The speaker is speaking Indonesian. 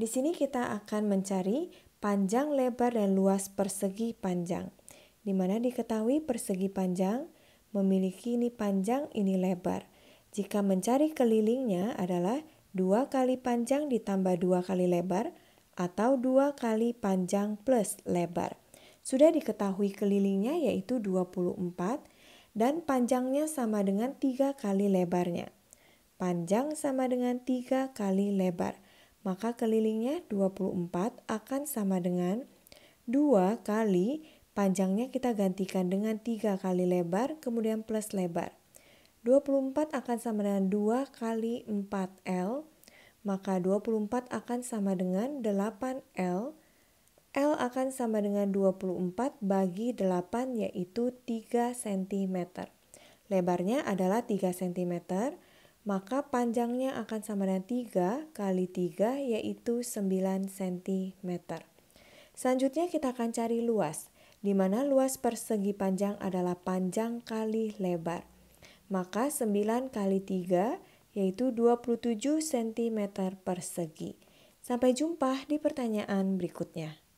Di sini kita akan mencari panjang, lebar, dan luas persegi panjang. Di mana diketahui persegi panjang memiliki ini panjang, ini lebar. Jika mencari kelilingnya adalah dua kali panjang ditambah dua kali lebar atau dua kali panjang plus lebar. Sudah diketahui kelilingnya yaitu 24 dan panjangnya sama dengan tiga kali lebarnya. Panjang sama dengan tiga kali lebar maka kelilingnya 24 akan sama dengan 2 kali panjangnya kita gantikan dengan 3 kali lebar kemudian plus lebar. 24 akan sama dengan 2 kali 4L, maka 24 akan sama dengan 8L. L akan sama dengan 24 bagi 8 yaitu 3 cm. Lebarnya adalah 3 cm maka panjangnya akan sama dengan 3 kali 3 yaitu 9 cm. Selanjutnya kita akan cari luas, di mana luas persegi panjang adalah panjang kali lebar. Maka 9 kali 3 yaitu 27 cm persegi. Sampai jumpa di pertanyaan berikutnya.